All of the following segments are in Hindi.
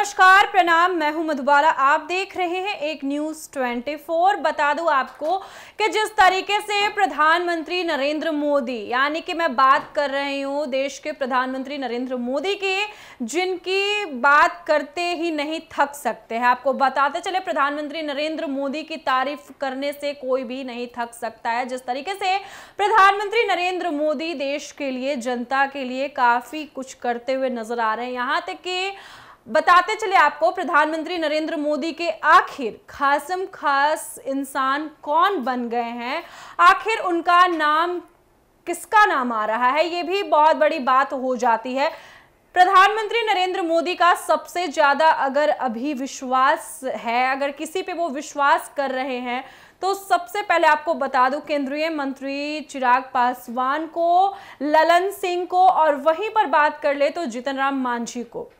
नमस्कार प्रणाम मैं हूं मधुबाला आप देख रहे हैं एक न्यूज 24 बता दूं आपको कि जिस तरीके से प्रधानमंत्री नरेंद्र मोदी यानी कि मैं बात कर रही हूं देश के प्रधानमंत्री नरेंद्र मोदी की जिनकी बात करते ही नहीं थक सकते हैं आपको बताते चले प्रधानमंत्री नरेंद्र मोदी की तारीफ करने से कोई भी नहीं थक सकता है जिस तरीके से प्रधानमंत्री नरेंद्र मोदी देश के लिए जनता के लिए काफ़ी कुछ करते हुए नजर आ रहे हैं यहाँ तक कि बताते चले आपको प्रधानमंत्री नरेंद्र मोदी के आखिर खासम खास इंसान कौन बन गए हैं आखिर उनका नाम किसका नाम आ रहा है ये भी बहुत बड़ी बात हो जाती है प्रधानमंत्री नरेंद्र मोदी का सबसे ज़्यादा अगर अभी विश्वास है अगर किसी पे वो विश्वास कर रहे हैं तो सबसे पहले आपको बता दूं केंद्रीय मंत्री चिराग पासवान को ललन सिंह को और वहीं पर बात कर ले तो जीतन राम मांझी को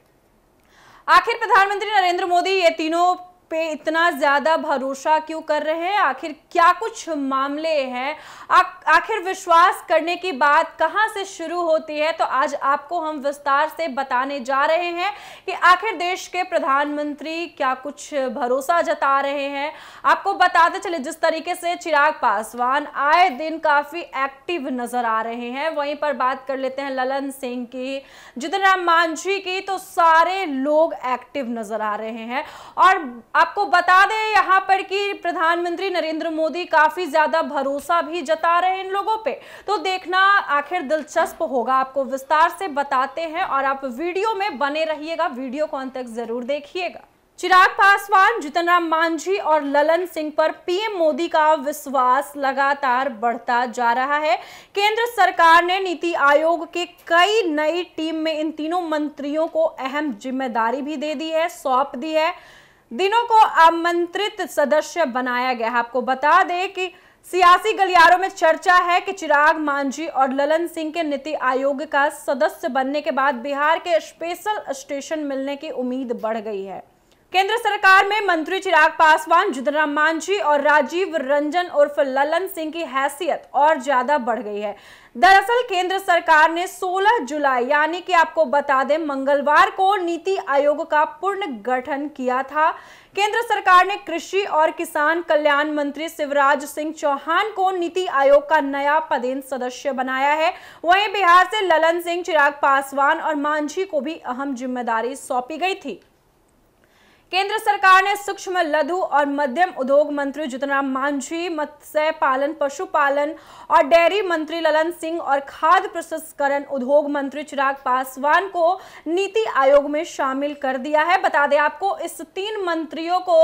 आखिर प्रधानमंत्री नरेंद्र मोदी ये तीनों पे इतना ज्यादा भरोसा क्यों कर रहे हैं आखिर क्या कुछ मामले हैं आखिर विश्वास करने की बात कहां से शुरू होती है तो आज आपको हम विस्तार से बताने जा रहे हैं कि आखिर देश के प्रधानमंत्री क्या कुछ भरोसा जता रहे हैं आपको बताते चले जिस तरीके से चिराग पासवान आए दिन काफी एक्टिव नजर आ रहे हैं वहीं पर बात कर लेते हैं ललन सिंह की जितन राम मांझी की तो सारे लोग एक्टिव नजर आ रहे हैं और आपको बता दें यहाँ पर कि प्रधानमंत्री नरेंद्र मोदी काफी ज्यादा भरोसा भी जता रहे हैं इन लोगों पे तो देखना आखिर दिलचस्प होगा आपको विस्तार से बताते हैं और आप वीडियो में बने रहिएगा वीडियो को अंत तक जरूर देखिएगा चिराग पासवान जीतन राम मांझी और ललन सिंह पर पीएम मोदी का विश्वास लगातार बढ़ता जा रहा है केंद्र सरकार ने नीति आयोग के कई नई टीम में इन तीनों मंत्रियों को अहम जिम्मेदारी भी दे दी है सौंप दी है दिनों को आमंत्रित सदस्य बनाया गया है आपको बता दें कि सियासी गलियारों में चर्चा है कि चिराग मांझी और ललन सिंह के नीति आयोग का सदस्य बनने के बाद बिहार के स्पेशल स्टेशन मिलने की उम्मीद बढ़ गई है केंद्र सरकार में मंत्री चिराग पासवान जुदराम मांझी और राजीव रंजन उर्फ ललन सिंह की हैसियत और ज्यादा बढ़ गई है दरअसल केंद्र सरकार ने 16 जुलाई यानी कि आपको बता दें मंगलवार को नीति आयोग का पूर्ण गठन किया था केंद्र सरकार ने कृषि और किसान कल्याण मंत्री शिवराज सिंह चौहान को नीति आयोग का नया पदेन सदस्य बनाया है वहीं बिहार से ललन सिंह चिराग पासवान और मांझी को भी अहम जिम्मेदारी सौंपी गई थी केंद्र सरकार ने सूक्ष्म लघु और मध्यम उद्योग मंत्री जितराम मांझी मत्स्य पालन पशुपालन और डेयरी मंत्री ललन सिंह और खाद्य प्रसंस्करण उद्योग मंत्री चिराग पासवान को नीति आयोग में शामिल कर दिया है बता दें आपको इस तीन मंत्रियों को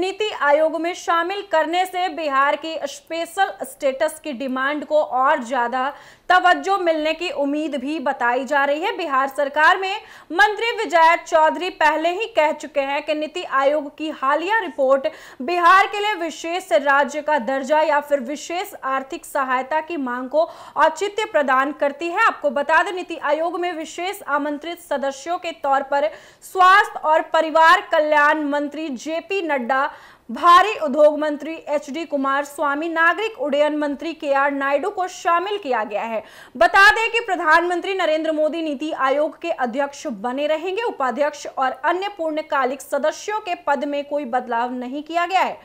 नीति आयोग में शामिल करने से बिहार की स्पेशल स्टेटस की डिमांड को और ज्यादा तवज्जो मिलने की उम्मीद भी बताई जा रही है बिहार सरकार में मंत्री विजय चौधरी पहले ही कह चुके हैं कि नीति आयोग की हालिया रिपोर्ट बिहार के लिए विशेष राज्य का दर्जा या फिर विशेष आर्थिक सहायता की मांग को औचित्य प्रदान करती है आपको बता दें नीति आयोग में विशेष आमंत्रित सदस्यों के तौर पर स्वास्थ्य और परिवार कल्याण मंत्री जेपी नड्डा भारी उद्योग मंत्री एच डी कुमार स्वामी नागरिक उड्डयन मंत्री के आर नायडू को शामिल किया गया है बता दें कि प्रधानमंत्री नरेंद्र मोदी नीति आयोग के अध्यक्ष बने रहेंगे उपाध्यक्ष और अन्य पूर्णकालिक सदस्यों के पद में कोई बदलाव नहीं किया गया है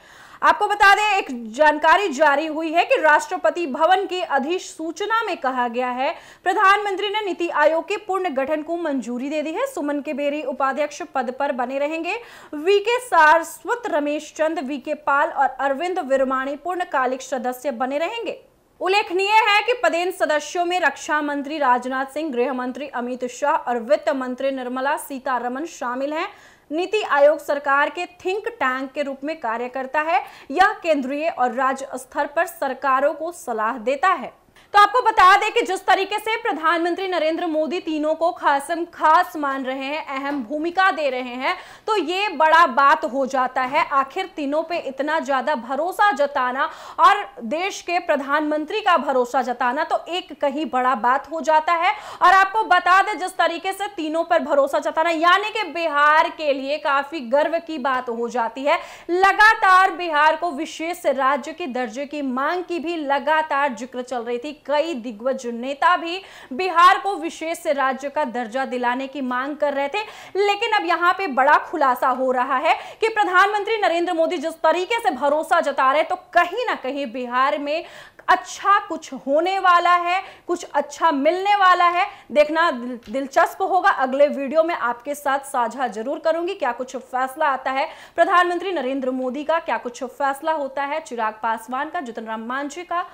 आपको बता दें एक जानकारी जारी हुई है कि राष्ट्रपति भवन की अधिसूचना में कहा गया है प्रधानमंत्री ने नीति आयोग के पूर्ण गठन को मंजूरी दे दी है सुमन के बेरी उपाध्यक्ष पद पर बने रहेंगे वीके सारस्वत रमेश चंद वीके पाल और अरविंद विरमाणी पूर्णकालिक सदस्य बने रहेंगे उल्लेखनीय है कि पदेन सदस्यों में रक्षा मंत्री राजनाथ सिंह गृह मंत्री अमित शाह और वित्त मंत्री निर्मला सीतारमन शामिल हैं नीति आयोग सरकार के थिंक टैंक के रूप में कार्य करता है यह केंद्रीय और राज्य स्तर पर सरकारों को सलाह देता है तो आपको बता दें कि जिस तरीके से प्रधानमंत्री नरेंद्र मोदी तीनों को खास खास मान रहे हैं अहम भूमिका दे रहे हैं तो ये बड़ा बात हो जाता है आखिर तीनों पे इतना ज्यादा भरोसा जताना और देश के प्रधानमंत्री का भरोसा जताना तो एक कहीं बड़ा बात हो जाता है और आपको बता दें जिस तरीके से तीनों पर भरोसा जताना यानी कि बिहार के लिए काफी गर्व की बात हो जाती है लगातार बिहार को विशेष राज्य के दर्जे की मांग की भी लगातार जिक्र चल रही थी कई दिग्गज नेता भी बिहार को विशेष राज्य का दर्जा दिलाने की मांग कर रहे थे लेकिन अब यहाँ पे बड़ा खुलासा हो रहा है कि प्रधानमंत्री नरेंद्र मोदी जिस तरीके से भरोसा जता रहे तो कहीं ना कहीं बिहार में अच्छा कुछ होने वाला है कुछ अच्छा मिलने वाला है देखना दिलचस्प होगा अगले वीडियो में आपके साथ साझा जरूर करूंगी क्या कुछ फैसला आता है प्रधानमंत्री नरेंद्र मोदी का क्या कुछ फैसला होता है चिराग पासवान का जितन राम मांझी का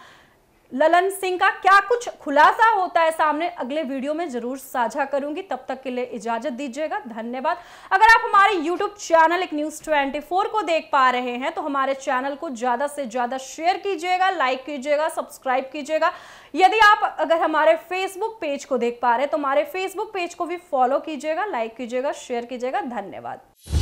ललन सिंह का क्या कुछ खुलासा होता है सामने अगले वीडियो में जरूर साझा करूंगी तब तक के लिए इजाजत दीजिएगा धन्यवाद अगर आप हमारे यूट्यूब चैनल एक न्यूज 24 को देख पा रहे हैं तो हमारे चैनल को ज्यादा से ज्यादा शेयर कीजिएगा लाइक कीजिएगा सब्सक्राइब कीजिएगा यदि आप अगर हमारे फेसबुक पेज को देख पा रहे हैं तो हमारे फेसबुक पेज को भी फॉलो कीजिएगा लाइक कीजिएगा शेयर कीजिएगा धन्यवाद